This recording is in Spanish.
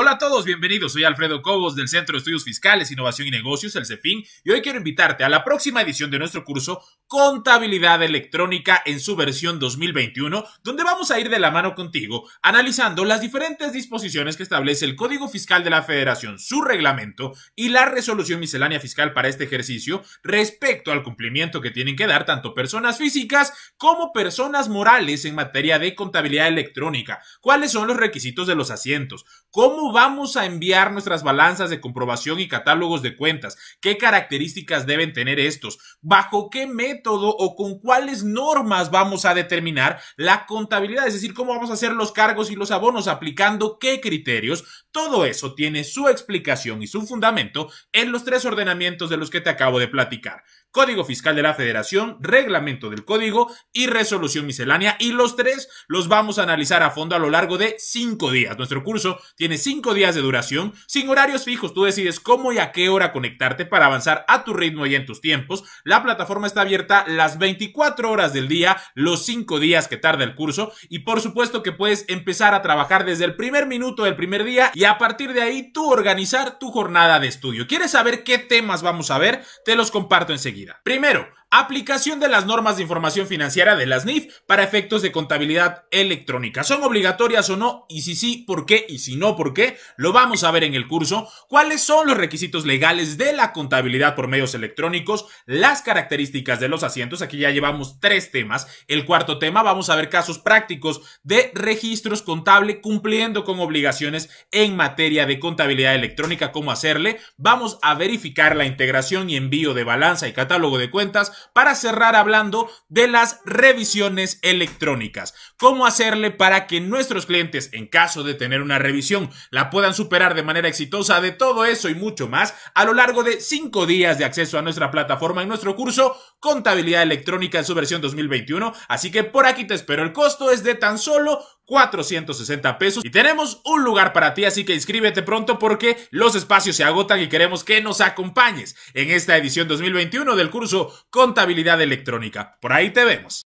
Hola a todos, bienvenidos. Soy Alfredo Cobos del Centro de Estudios Fiscales, Innovación y Negocios, el CEFIN, y hoy quiero invitarte a la próxima edición de nuestro curso Contabilidad Electrónica en su versión 2021, donde vamos a ir de la mano contigo analizando las diferentes disposiciones que establece el Código Fiscal de la Federación, su reglamento y la resolución miscelánea fiscal para este ejercicio respecto al cumplimiento que tienen que dar tanto personas físicas como personas morales en materia de contabilidad electrónica, cuáles son los requisitos de los asientos, cómo vamos a enviar nuestras balanzas de comprobación y catálogos de cuentas? ¿Qué características deben tener estos? ¿Bajo qué método o con cuáles normas vamos a determinar la contabilidad? Es decir, ¿cómo vamos a hacer los cargos y los abonos? ¿Aplicando qué criterios? Todo eso tiene su explicación y su fundamento en los tres ordenamientos de los que te acabo de platicar. Código Fiscal de la Federación, Reglamento del Código y Resolución Miscelánea. Y los tres los vamos a analizar a fondo a lo largo de cinco días. Nuestro curso tiene cinco 5 días de duración, sin horarios fijos. Tú decides cómo y a qué hora conectarte para avanzar a tu ritmo y en tus tiempos. La plataforma está abierta las 24 horas del día, los 5 días que tarda el curso y por supuesto que puedes empezar a trabajar desde el primer minuto del primer día y a partir de ahí tú organizar tu jornada de estudio. ¿Quieres saber qué temas vamos a ver? Te los comparto enseguida. Primero, Aplicación de las normas de información financiera de las NIF para efectos de contabilidad electrónica. ¿Son obligatorias o no? Y si sí, ¿por qué? Y si no, ¿por qué? Lo vamos a ver en el curso. ¿Cuáles son los requisitos legales de la contabilidad por medios electrónicos? Las características de los asientos. Aquí ya llevamos tres temas. El cuarto tema, vamos a ver casos prácticos de registros contable cumpliendo con obligaciones en materia de contabilidad electrónica. ¿Cómo hacerle? Vamos a verificar la integración y envío de balanza y catálogo de cuentas para cerrar hablando de las revisiones electrónicas. ¿Cómo hacerle para que nuestros clientes, en caso de tener una revisión, la puedan superar de manera exitosa de todo eso y mucho más a lo largo de cinco días de acceso a nuestra plataforma y nuestro curso Contabilidad Electrónica en su versión 2021? Así que por aquí te espero. El costo es de tan solo 460 pesos y tenemos un lugar para ti, así que inscríbete pronto porque los espacios se agotan y queremos que nos acompañes en esta edición 2021 del curso Contabilidad Electrónica. Por ahí te vemos.